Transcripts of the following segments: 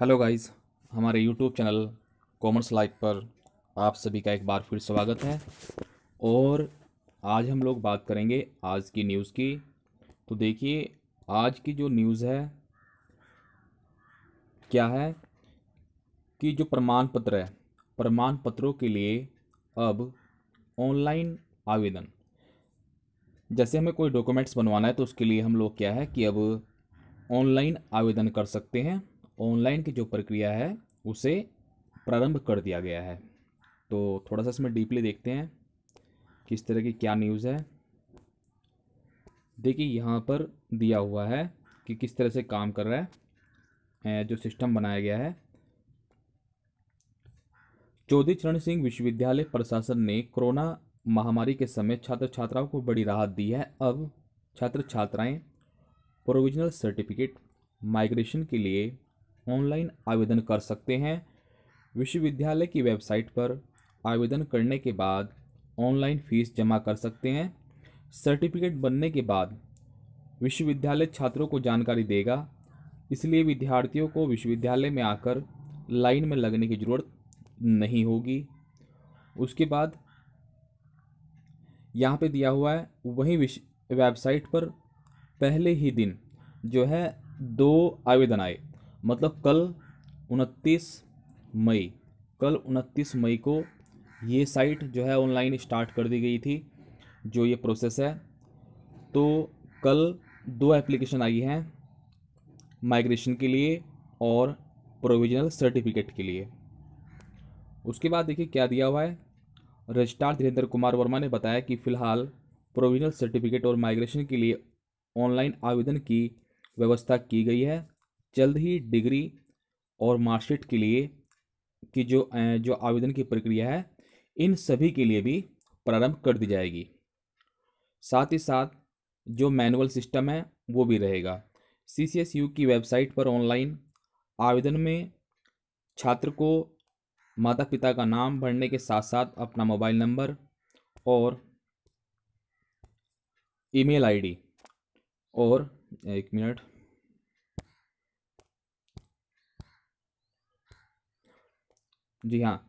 hello guys हमारे YouTube channel commerce life पर आप सभी का एक बार फिर स्वागत है और आज हम लोग बात करेंगे आज की न्यूज़ की तो देखिए आज की जो न्यूज़ है क्या है कि जो प्रमाण पत्र है प्रमाण पत्रों के लिए अब ऑनलाइन आवेदन जैसे हमें कोई डॉक्यूमेंट्स बनवाना है तो उसके लिए हम लोग क्या है कि अब ऑनलाइन आवेदन कर सकते हैं ऑनलाइन की जो प्रक्रिया है उसे प्रारंभ कर दिया गया है तो थोड़ा सा इसमें डीपली देखते हैं किस तरह की क्या न्यूज़ है देखिए यहाँ पर दिया हुआ है कि किस तरह से काम कर रहा है जो सिस्टम बनाया गया है चौधरी चरण सिंह विश्वविद्यालय प्रशासन ने कोरोना महामारी के समय छात्र छात्राओं को बड़ी राहत दी है अब छात्र छात्राएं प्रोविजनल सर्टिफिकेट माइग्रेशन के लिए ऑनलाइन आवेदन कर सकते हैं विश्वविद्यालय की वेबसाइट पर आवेदन करने के बाद ऑनलाइन फीस जमा कर सकते हैं सर्टिफिकेट बनने के बाद विश्वविद्यालय छात्रों को जानकारी देगा इसलिए विद्यार्थियों को विश्वविद्यालय में आकर लाइन में लगने की ज़रूरत नहीं होगी उसके बाद यहाँ पे दिया हुआ है वहीं वेबसाइट पर पहले ही दिन जो है दो आवेदन आए मतलब कल उनतीस मई कल उनतीस मई को ये साइट जो है ऑनलाइन स्टार्ट कर दी गई थी जो ये प्रोसेस है तो कल दो एप्लीकेशन आई हैं माइग्रेशन के लिए और प्रोविजनल सर्टिफिकेट के लिए उसके बाद देखिए क्या दिया हुआ है रजिस्ट्रार धीरेन्द्र कुमार वर्मा ने बताया कि फिलहाल प्रोविजनल सर्टिफिकेट और माइग्रेशन के लिए ऑनलाइन आवेदन की व्यवस्था की गई है जल्द ही डिग्री और मार्कशीट के लिए की जो जो आवेदन की प्रक्रिया है इन सभी के लिए भी प्रारंभ कर दी जाएगी साथ ही साथ जो मैनुअल सिस्टम है वो भी रहेगा सी सी एस यू की वेबसाइट पर ऑनलाइन आवेदन में छात्र को माता पिता का नाम भरने के साथ साथ अपना मोबाइल नंबर और ईमेल आईडी और एक मिनट जी हाँ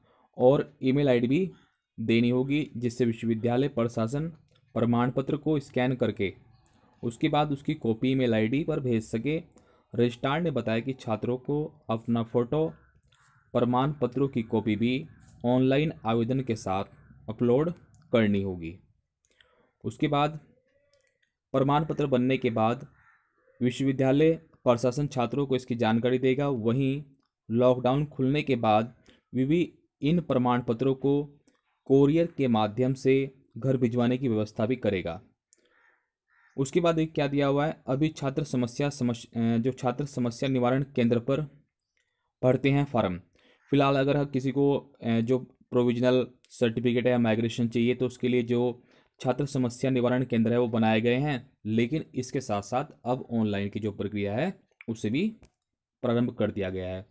और ईमेल आईडी भी देनी होगी जिससे विश्वविद्यालय प्रशासन प्रमाण पत्र को स्कैन करके उसके बाद उसकी कॉपी ईमेल आईडी पर भेज सके रजिस्ट्रार ने बताया कि छात्रों को अपना फ़ोटो प्रमाण पत्रों की कॉपी भी ऑनलाइन आवेदन के साथ अपलोड करनी होगी उसके बाद प्रमाण पत्र बनने के बाद विश्वविद्यालय प्रशासन छात्रों को इसकी जानकारी देगा वहीं लॉकडाउन खुलने के बाद विवि इन प्रमाण पत्रों को कोरियर के माध्यम से घर भिजवाने की व्यवस्था भी करेगा उसके बाद एक क्या दिया हुआ है अभी छात्र समस्या समस्या जो छात्र समस्या निवारण केंद्र पर भरते हैं फार्म फिलहाल अगर किसी को जो प्रोविजनल सर्टिफिकेट है या माइग्रेशन चाहिए तो उसके लिए जो छात्र समस्या निवारण केंद्र है वो बनाए गए हैं लेकिन इसके साथ साथ अब ऑनलाइन की जो प्रक्रिया है उसे भी प्रारंभ कर दिया गया है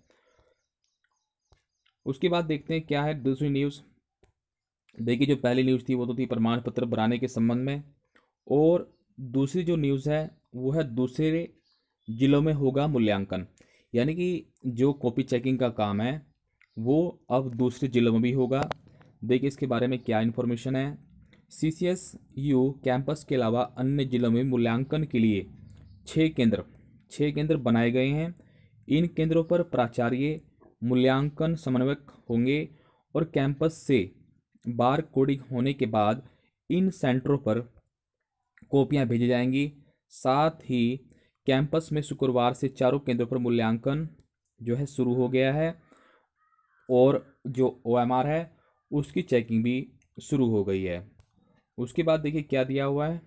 उसके बाद देखते हैं क्या है दूसरी न्यूज़ देखिए जो पहली न्यूज़ थी वो तो थी प्रमाण पत्र बनाने के संबंध में और दूसरी जो न्यूज़ है वो है दूसरे ज़िलों में होगा मूल्यांकन यानी कि जो कॉपी चेकिंग का काम है वो अब दूसरे ज़िलों में भी होगा देखिए इसके बारे में क्या इन्फॉर्मेशन है C C S U campus के अलावा अन्य ज़िलों में मूल्यांकन के लिए छः केंद्र छः केंद्र बनाए गए हैं इन केंद्रों पर प्राचार्य मूल्यांकन समन्वयक होंगे और कैंपस से बार कोडिंग होने के बाद इन सेंटरों पर कॉपियां भेजी जाएंगी साथ ही कैंपस में शुक्रवार से चारों केंद्रों पर मूल्यांकन जो है शुरू हो गया है और जो ओ है उसकी चेकिंग भी शुरू हो गई है उसके बाद देखिए क्या दिया हुआ है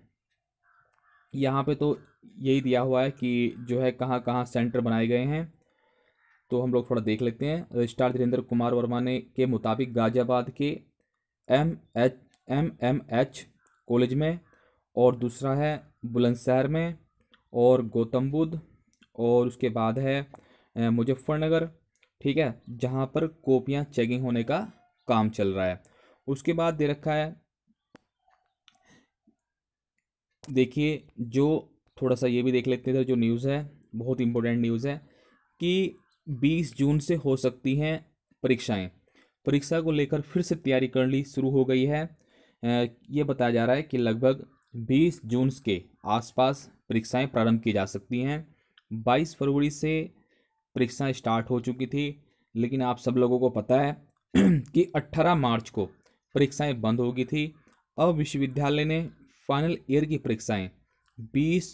यहाँ पे तो यही दिया हुआ है कि जो है कहाँ कहाँ सेंटर बनाए गए हैं तो हम लोग थोड़ा देख लेते हैं स्टार धीरेन्द्र कुमार वर्मा ने के मुताबिक गाजियाबाद के M H M M H college में और दूसरा है बुलंदशहर में और गौतम बुद्ध और उसके बाद है मुजफ्फरनगर ठीक है जहाँ पर कॉपियाँ चेकिंग होने का काम चल रहा है उसके बाद दे रखा है देखिए जो थोड़ा सा ये भी देख लेते हैं जो न्यूज़ है बहुत इम्पोर्टेंट न्यूज़ है कि बीस जून से हो सकती हैं परीक्षाएं परीक्षा को लेकर फिर से तैयारी करनी शुरू हो गई है ये बताया जा रहा है कि लगभग बीस जून के आसपास परीक्षाएं प्रारंभ की जा सकती हैं बाईस फरवरी से परीक्षाएं स्टार्ट हो चुकी थी लेकिन आप सब लोगों को पता है कि 18 मार्च को परीक्षाएं बंद हो गई थी अब विश्वविद्यालय ने फाइनल ईयर की परीक्षाएं 20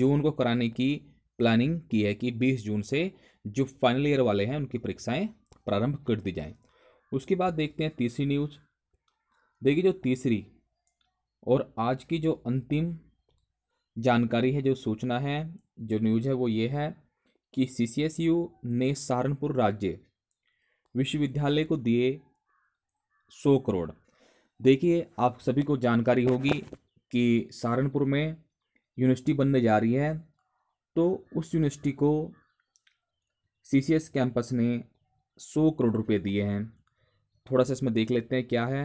जून को कराने की प्लानिंग की है कि 20 जून से जो फाइनल ईयर वाले हैं उनकी परीक्षाएं प्रारंभ कर दी जाएं उसके बाद देखते हैं तीसरी न्यूज देखिए जो तीसरी और आज की जो अंतिम जानकारी है जो सूचना है जो न्यूज है वो ये है कि सी ने सहारनपुर राज्य विश्वविद्यालय को दिए सौ करोड़ देखिए आप सभी को जानकारी होगी कि सहारनपुर में यूनिवर्सिटी बनने जा रही है तो उस यूनिवर्सिटी को सी सी एस कैंपस ने सौ करोड़ रुपए दिए हैं थोड़ा सा इसमें देख लेते हैं क्या है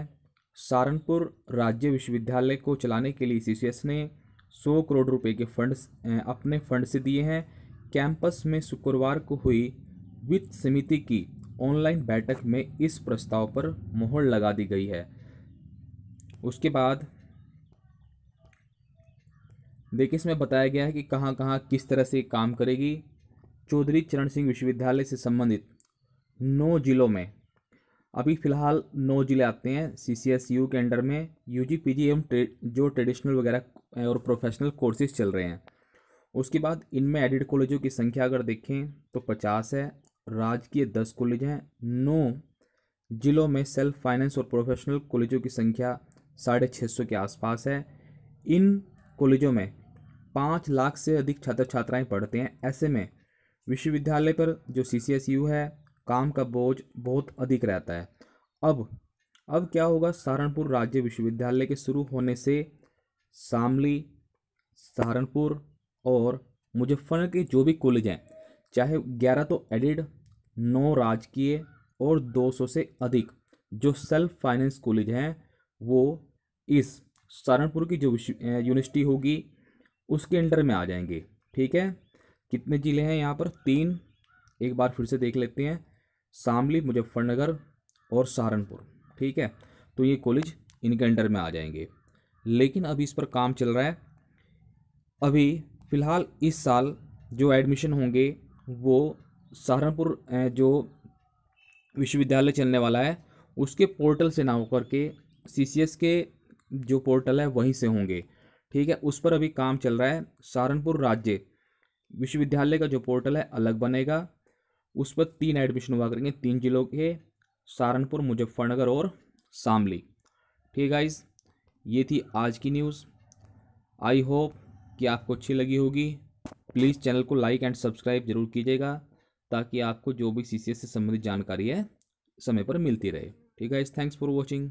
सहारनपुर राज्य विश्वविद्यालय को चलाने के लिए सी सी एस ने सौ करोड़ रुपए के फंड्स अपने फंड से दिए हैं कैंपस में शुक्रवार को हुई वित्त समिति की ऑनलाइन बैठक में इस प्रस्ताव पर मोहर लगा दी गई है उसके बाद देखिए इसमें बताया गया है कि कहाँ कहाँ किस तरह से काम करेगी चौधरी चरण सिंह विश्वविद्यालय से संबंधित नौ जिलों में अभी फ़िलहाल नौ ज़िले आते हैं सी सी एस यू के अंडर में यू जी पी जी एवं ट्रे, जो ट्रेडिशनल वगैरह और प्रोफेशनल कोर्सेज चल रहे हैं उसके बाद इनमें एडिड कॉलेजों की संख्या अगर देखें तो पचास है राज्य के दस कॉलेज हैं नौ जिलों में सेल्फ फाइनेंस और प्रोफेशनल कॉलेजों की संख्या साढ़े छः सौ के आसपास है इन कॉलेजों में पाँच लाख से अधिक छात्र छात्राएं पढ़ते हैं ऐसे में विश्वविद्यालय पर जो सी सी एस यू है काम का बोझ बहुत अधिक रहता है अब अब क्या होगा सहारनपुर राज्य विश्वविद्यालय के शुरू होने से शामली सहारनपुर और मुजफ्फरनगर के जो भी कॉलेज हैं चाहे ग्यारह तो एडिड नौ राजकीय और दो सौ से अधिक जो सेल्फ फाइनेंस कॉलेज हैं वो इस सहारनपुर की जो यूनिवर्सिटी होगी उसके अंडर में आ जाएंगे ठीक है कितने ज़िले हैं यहाँ पर तीन एक बार फिर से देख लेते हैं शामली मुजफ्फरनगर और सहारनपुर ठीक है तो ये कॉलेज इनके अंडर में आ जाएंगे लेकिन अभी इस पर काम चल रहा है अभी फ़िलहाल इस साल जो एडमिशन होंगे वो सहारनपुर जो विश्वविद्यालय चलने वाला है उसके पोर्टल से ना होकर के सी के जो पोर्टल है वहीं से होंगे ठीक है उस पर अभी काम चल रहा है सहारनपुर राज्य विश्वविद्यालय का जो पोर्टल है अलग बनेगा उस पर तीन एडमिशन हुआ करेंगे तीन जिलों के सहारनपुर मुजफ्फरनगर और शामली ठीक है गाइज ये थी आज की न्यूज़ आई होप कि आपको अच्छी लगी होगी प्लीज़ चैनल को लाइक एंड सब्सक्राइब जरूर कीजिएगा ताकि आपको जो भी सी e से संबंधित जानकारी है समय पर मिलती रहे ठीक है थैंक्स फॉर वॉचिंग